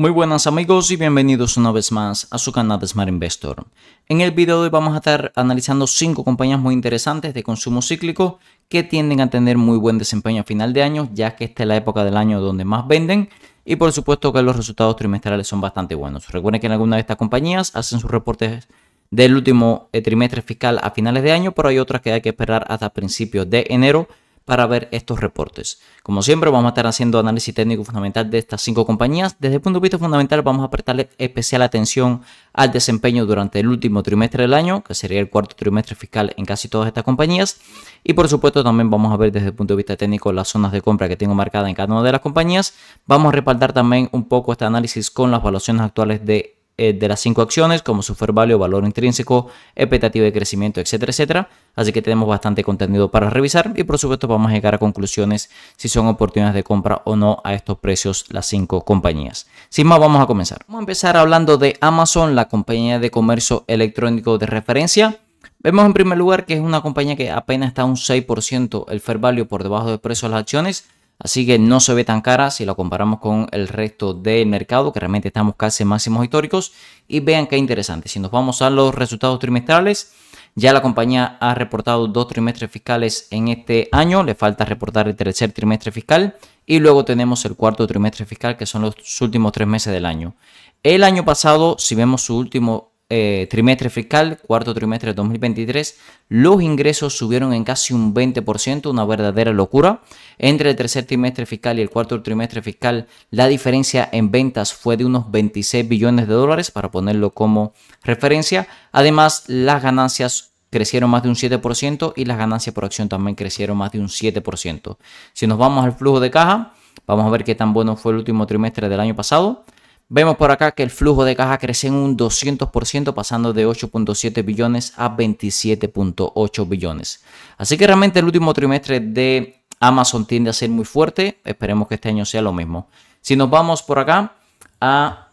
Muy buenas amigos y bienvenidos una vez más a su canal de Smart Investor. En el video de hoy vamos a estar analizando 5 compañías muy interesantes de consumo cíclico que tienden a tener muy buen desempeño a final de año ya que esta es la época del año donde más venden y por supuesto que los resultados trimestrales son bastante buenos. Recuerden que en algunas de estas compañías hacen sus reportes del último eh, trimestre fiscal a finales de año pero hay otras que hay que esperar hasta principios de enero para ver estos reportes. Como siempre, vamos a estar haciendo análisis técnico fundamental de estas cinco compañías. Desde el punto de vista fundamental, vamos a prestarle especial atención al desempeño durante el último trimestre del año, que sería el cuarto trimestre fiscal en casi todas estas compañías. Y por supuesto, también vamos a ver desde el punto de vista técnico las zonas de compra que tengo marcadas en cada una de las compañías. Vamos a respaldar también un poco este análisis con las valuaciones actuales de eh, de las cinco acciones, como su Fair value, valor intrínseco, expectativa de crecimiento, etcétera, etcétera. Así que tenemos bastante contenido para revisar y por supuesto vamos a llegar a conclusiones si son oportunidades de compra o no a estos precios las cinco compañías. Sin más, vamos a comenzar. Vamos a empezar hablando de Amazon, la compañía de comercio electrónico de referencia. Vemos en primer lugar que es una compañía que apenas está un 6% el fair value por debajo del precio de las acciones Así que no se ve tan cara si lo comparamos con el resto del mercado, que realmente estamos casi máximos históricos. Y vean qué interesante, si nos vamos a los resultados trimestrales, ya la compañía ha reportado dos trimestres fiscales en este año, le falta reportar el tercer trimestre fiscal y luego tenemos el cuarto trimestre fiscal, que son los últimos tres meses del año. El año pasado, si vemos su último eh, trimestre fiscal, cuarto trimestre de 2023, los ingresos subieron en casi un 20%, una verdadera locura. Entre el tercer trimestre fiscal y el cuarto trimestre fiscal, la diferencia en ventas fue de unos 26 billones de dólares, para ponerlo como referencia. Además, las ganancias crecieron más de un 7% y las ganancias por acción también crecieron más de un 7%. Si nos vamos al flujo de caja, vamos a ver qué tan bueno fue el último trimestre del año pasado. Vemos por acá que el flujo de caja crece en un 200%, pasando de 8.7 billones a 27.8 billones. Así que realmente el último trimestre de Amazon tiende a ser muy fuerte. Esperemos que este año sea lo mismo. Si nos vamos por acá a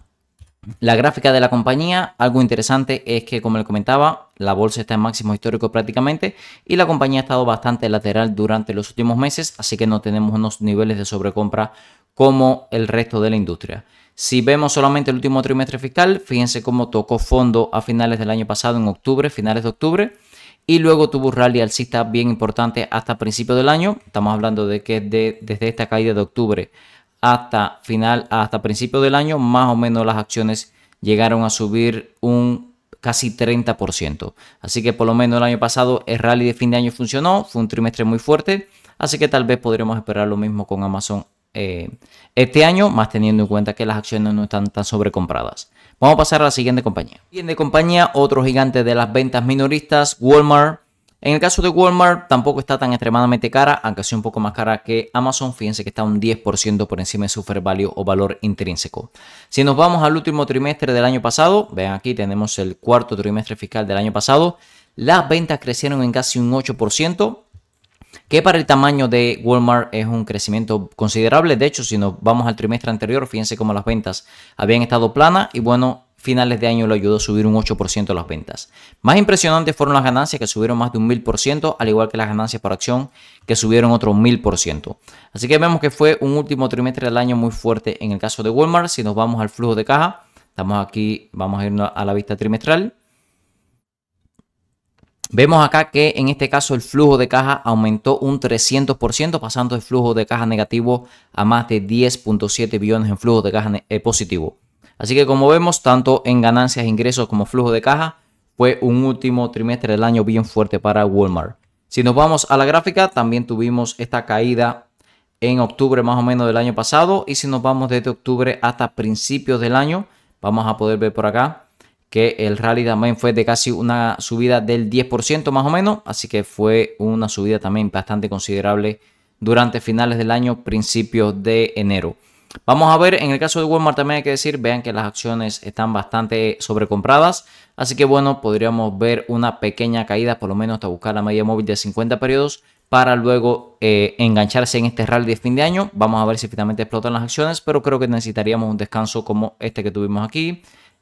la gráfica de la compañía, algo interesante es que, como les comentaba, la bolsa está en máximo histórico prácticamente y la compañía ha estado bastante lateral durante los últimos meses, así que no tenemos unos niveles de sobrecompra como el resto de la industria. Si vemos solamente el último trimestre fiscal, fíjense cómo tocó fondo a finales del año pasado, en octubre, finales de octubre, y luego tuvo un rally alcista bien importante hasta principio del año. Estamos hablando de que desde esta caída de octubre hasta final, hasta principio del año, más o menos las acciones llegaron a subir un casi 30%. Así que por lo menos el año pasado el rally de fin de año funcionó, fue un trimestre muy fuerte, así que tal vez podremos esperar lo mismo con Amazon eh, este año, más teniendo en cuenta que las acciones no están tan sobrecompradas. Vamos a pasar a la siguiente compañía. Siguiente compañía, otro gigante de las ventas minoristas, Walmart. En el caso de Walmart tampoco está tan extremadamente cara, aunque sea un poco más cara que Amazon. Fíjense que está un 10% por encima de su fair value o valor intrínseco. Si nos vamos al último trimestre del año pasado, vean aquí tenemos el cuarto trimestre fiscal del año pasado. Las ventas crecieron en casi un 8% que para el tamaño de Walmart es un crecimiento considerable. De hecho, si nos vamos al trimestre anterior, fíjense cómo las ventas habían estado planas y bueno, finales de año lo ayudó a subir un 8% las ventas. Más impresionantes fueron las ganancias que subieron más de un 1000%, al igual que las ganancias por acción que subieron otro 1000%. Así que vemos que fue un último trimestre del año muy fuerte en el caso de Walmart. Si nos vamos al flujo de caja, estamos aquí, vamos a irnos a la vista trimestral. Vemos acá que en este caso el flujo de caja aumentó un 300%, pasando el flujo de caja negativo a más de 10.7 billones en flujo de caja eh, positivo. Así que como vemos, tanto en ganancias, e ingresos como flujo de caja, fue un último trimestre del año bien fuerte para Walmart. Si nos vamos a la gráfica, también tuvimos esta caída en octubre más o menos del año pasado. Y si nos vamos desde octubre hasta principios del año, vamos a poder ver por acá que el rally también fue de casi una subida del 10% más o menos, así que fue una subida también bastante considerable durante finales del año, principios de enero. Vamos a ver, en el caso de Walmart también hay que decir, vean que las acciones están bastante sobrecompradas, así que bueno, podríamos ver una pequeña caída, por lo menos hasta buscar la media móvil de 50 periodos, para luego eh, engancharse en este rally de fin de año. Vamos a ver si finalmente explotan las acciones, pero creo que necesitaríamos un descanso como este que tuvimos aquí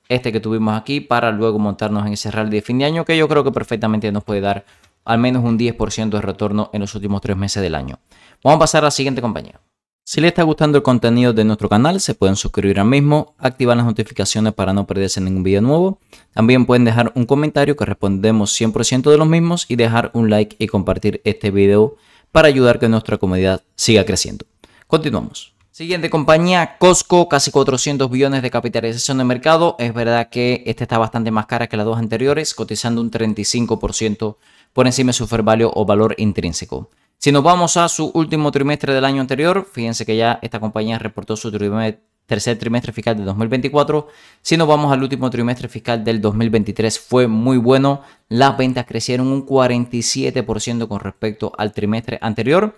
este que tuvimos aquí para luego montarnos en ese rally de fin de año que yo creo que perfectamente nos puede dar al menos un 10% de retorno en los últimos tres meses del año. Vamos a pasar a la siguiente compañía. Si les está gustando el contenido de nuestro canal, se pueden suscribir al mismo, activar las notificaciones para no perderse ningún video nuevo. También pueden dejar un comentario que respondemos 100% de los mismos y dejar un like y compartir este video para ayudar que nuestra comunidad siga creciendo. Continuamos. Siguiente compañía, Costco, casi 400 billones de capitalización de mercado. Es verdad que esta está bastante más cara que las dos anteriores, cotizando un 35% por encima de su fair value o valor intrínseco. Si nos vamos a su último trimestre del año anterior, fíjense que ya esta compañía reportó su trimestre, tercer trimestre fiscal de 2024. Si nos vamos al último trimestre fiscal del 2023, fue muy bueno. Las ventas crecieron un 47% con respecto al trimestre anterior.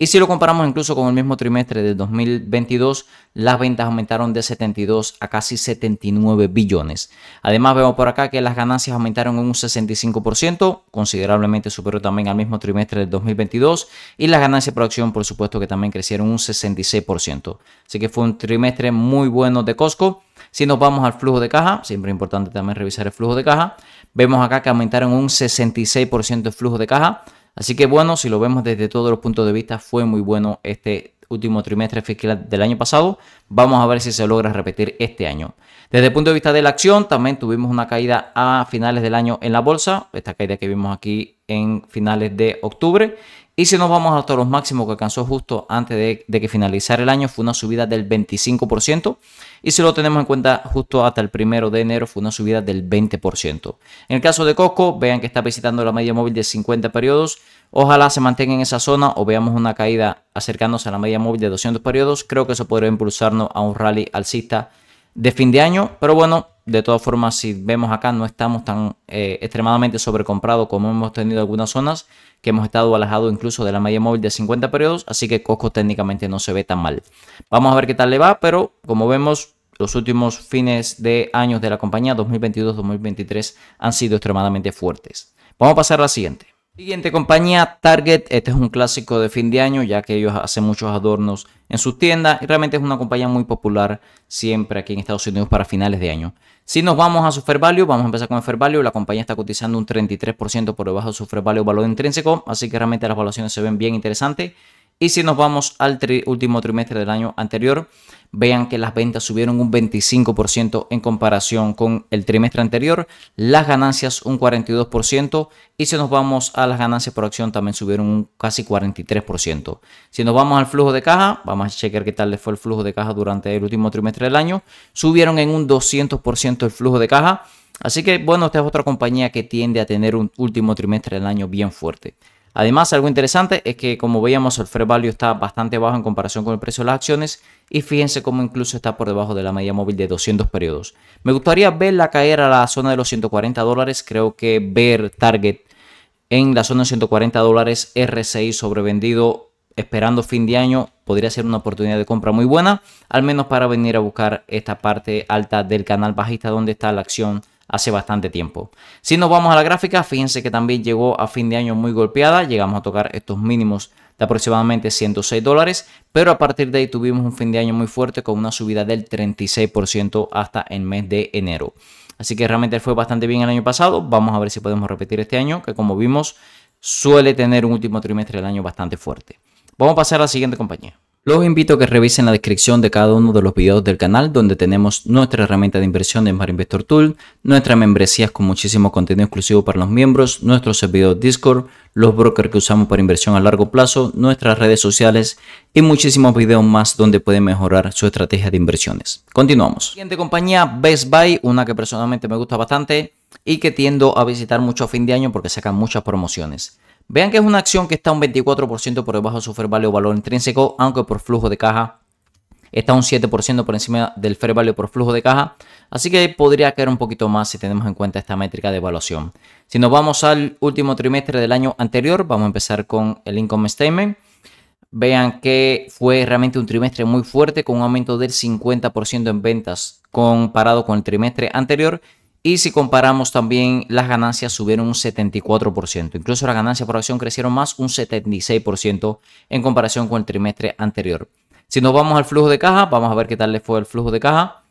Y si lo comparamos incluso con el mismo trimestre del 2022, las ventas aumentaron de 72 a casi 79 billones. Además, vemos por acá que las ganancias aumentaron un 65%, considerablemente superior también al mismo trimestre del 2022. Y las ganancias por acción, por supuesto, que también crecieron un 66%. Así que fue un trimestre muy buenos de Costco. Si nos vamos al flujo de caja, siempre es importante también revisar el flujo de caja, vemos acá que aumentaron un 66% el flujo de caja. Así que bueno, si lo vemos desde todos los puntos de vista, fue muy bueno este último trimestre fiscal del año pasado. Vamos a ver si se logra repetir este año. Desde el punto de vista de la acción, también tuvimos una caída a finales del año en la bolsa, esta caída que vimos aquí en finales de octubre. Y si nos vamos hasta los máximos que alcanzó justo antes de, que finalizara el año, fue una subida del 25%. Y si lo tenemos en cuenta justo hasta el primero de enero, fue una subida del 20%. En el caso de Costco, vean que está visitando la media móvil de 50 periodos. Ojalá se mantenga en esa zona o veamos una caída acercándose a la media móvil de 200 periodos. Creo que eso podría impulsarnos a un rally alcista de fin de año. Pero bueno, de todas formas, si vemos acá, no estamos tan eh, extremadamente sobrecomprados como hemos tenido algunas zonas, que hemos estado alejados incluso de la media móvil de 50 periodos, así que Costco técnicamente no se ve tan mal. Vamos a ver qué tal le va, pero como vemos, los últimos fines de años de la compañía 2022-2023 han sido extremadamente fuertes. Vamos a pasar a la siguiente. Siguiente compañía, Target. Este es un clásico de fin de año, ya que ellos hacen muchos adornos en sus tiendas y realmente es una compañía muy popular siempre aquí en Estados Unidos para finales de año. Si nos vamos a su fair value, vamos a empezar con el fair value. La compañía está cotizando un 33% por debajo de su fair value valor intrínseco, así que realmente las evaluaciones se ven bien interesantes. Y si nos vamos al último trimestre del año anterior, vean que las ventas subieron un 25% en comparación con el trimestre anterior, las ganancias un 42% y si nos vamos a las ganancias por acción también subieron un casi 43%. Si nos vamos al flujo de caja, vamos a chequear qué tal les fue el flujo de caja durante el último trimestre del año, subieron en un 200% el flujo de caja, así que bueno, esta es otra compañía que tiende a tener un último trimestre del año bien fuerte. Además, algo interesante es que como veíamos el fair value está bastante bajo en comparación con el precio de las acciones y fíjense cómo incluso está por debajo de la media móvil de 200 periodos. Me gustaría verla caer a la zona de los 140 dólares, creo que ver target en la zona de 140 dólares RSI sobrevendido esperando fin de año podría ser una oportunidad de compra muy buena, al menos para venir a buscar esta parte alta del canal bajista donde está la acción hace bastante tiempo. Si nos vamos a la gráfica, fíjense que también llegó a fin de año muy golpeada, llegamos a tocar estos mínimos de aproximadamente 106 dólares, pero a partir de ahí tuvimos un fin de año muy fuerte con una subida del 36% hasta el mes de enero. Así que realmente fue bastante bien el año pasado, vamos a ver si podemos repetir este año, que como vimos suele tener un último trimestre del año bastante fuerte. Vamos a pasar a la siguiente compañía. Los invito a que revisen la descripción de cada uno de los videos del canal donde tenemos nuestra herramienta de inversión de Smart Investor Tool, nuestras membresías con muchísimo contenido exclusivo para los miembros, nuestro servidor Discord, los brokers que usamos para inversión a largo plazo, nuestras redes sociales y muchísimos videos más donde pueden mejorar su estrategia de inversiones. Continuamos. Siguiente compañía, Best Buy, una que personalmente me gusta bastante y que tiendo a visitar mucho a fin de año porque sacan muchas promociones. Vean que es una acción que está un 24% por debajo de su fair value o valor intrínseco, aunque por flujo de caja está un 7% por encima del fair value por flujo de caja, así que podría caer un poquito más si tenemos en cuenta esta métrica de evaluación. Si nos vamos al último trimestre del año anterior, vamos a empezar con el income statement. Vean que fue realmente un trimestre muy fuerte con un aumento del 50% en ventas comparado con el trimestre anterior y si comparamos también, las ganancias subieron un 74%. Incluso las ganancias por acción crecieron más un 76% en comparación con el trimestre anterior. Si nos vamos al flujo de caja, vamos a ver qué tal le fue el flujo de caja.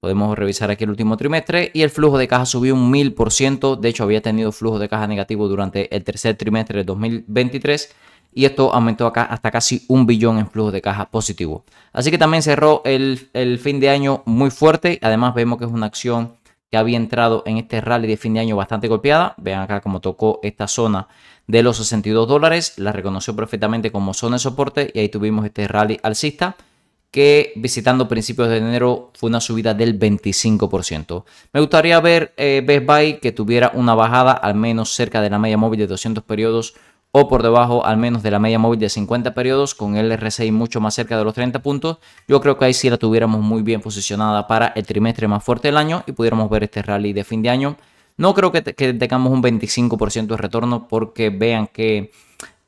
Podemos revisar aquí el último trimestre y el flujo de caja subió un 1000%. De hecho, había tenido flujo de caja negativo durante el tercer trimestre del 2023 y esto aumentó acá hasta casi un billón en flujo de caja positivo. Así que también cerró el, el fin de año muy fuerte. Además, vemos que es una acción que había entrado en este rally de fin de año bastante golpeada. Vean acá cómo tocó esta zona de los 62 dólares, la reconoció perfectamente como zona de soporte y ahí tuvimos este rally alcista que visitando principios de enero fue una subida del 25%. Me gustaría ver eh, Best Buy que tuviera una bajada al menos cerca de la media móvil de 200 periodos o por debajo al menos de la media móvil de 50 periodos con el RSI mucho más cerca de los 30 puntos, yo creo que ahí sí la tuviéramos muy bien posicionada para el trimestre más fuerte del año y pudiéramos ver este rally de fin de año. No creo que, que tengamos un 25% de retorno porque vean que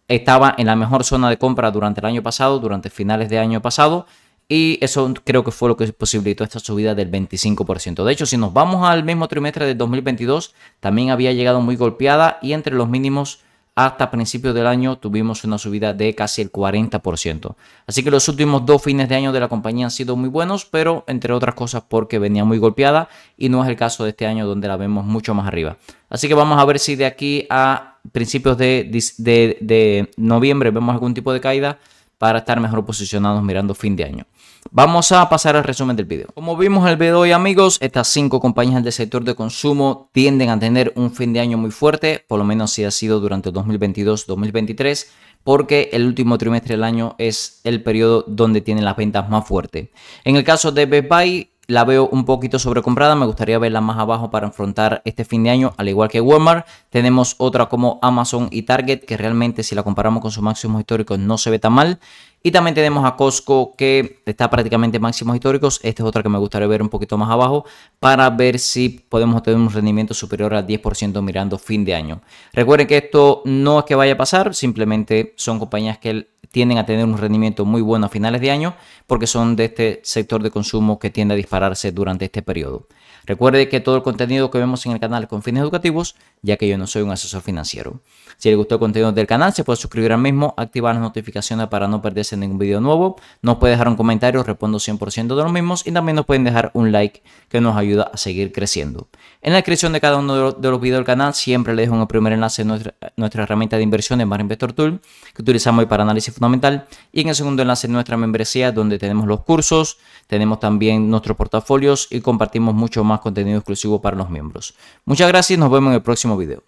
estaba en la mejor zona de compra durante el año pasado, durante finales de año pasado. Y eso creo que fue lo que posibilitó esta subida del 25%. De hecho, si nos vamos al mismo trimestre del 2022, también había llegado muy golpeada y entre los mínimos hasta principios del año tuvimos una subida de casi el 40%. Así que los últimos dos fines de año de la compañía han sido muy buenos, pero entre otras cosas porque venía muy golpeada y no es el caso de este año donde la vemos mucho más arriba. Así que vamos a ver si de aquí a principios de, de noviembre vemos algún tipo de caída para estar mejor posicionados mirando fin de año. Vamos a pasar al resumen del vídeo Como vimos el video amigos, estas cinco compañías del sector de consumo tienden a tener un fin de año muy fuerte, por lo menos si ha sido durante 2022-2023, porque el último trimestre del año es el periodo donde tienen las ventas más fuertes. En el caso de Best Buy, la veo un poquito sobrecomprada, me gustaría verla más abajo para enfrentar este fin de año, al igual que Walmart. Tenemos otra como Amazon y Target, que realmente si la comparamos con su máximo histórico no se ve tan mal. Y también tenemos a Costco que está prácticamente máximos históricos. Esta es otra que me gustaría ver un poquito más abajo para ver si podemos obtener un rendimiento superior al 10% mirando fin de año. Recuerden que esto no es que vaya a pasar, simplemente son compañías que tienden a tener un rendimiento muy bueno a finales de año porque son de este sector de consumo que tiende a dispararse durante este periodo. Recuerde que todo el contenido que vemos en el canal es con fines educativos, ya que yo no soy un asesor financiero. Si le gustó el contenido del canal, se puede suscribir al mismo, activar las notificaciones para no perderse ningún video nuevo. Nos puede dejar un comentario, respondo 100% de los mismos y también nos pueden dejar un like que nos ayuda a seguir creciendo. En la descripción de cada uno de los videos del canal siempre le dejo el primer enlace nuestra, herramienta de inversión de Mar Investor Tool que utilizamos hoy para análisis fundamental y en el segundo enlace nuestra membresía donde tenemos los cursos, tenemos también nuestros portafolios y compartimos mucho más más contenido exclusivo para los miembros. Muchas gracias y nos vemos en el próximo video.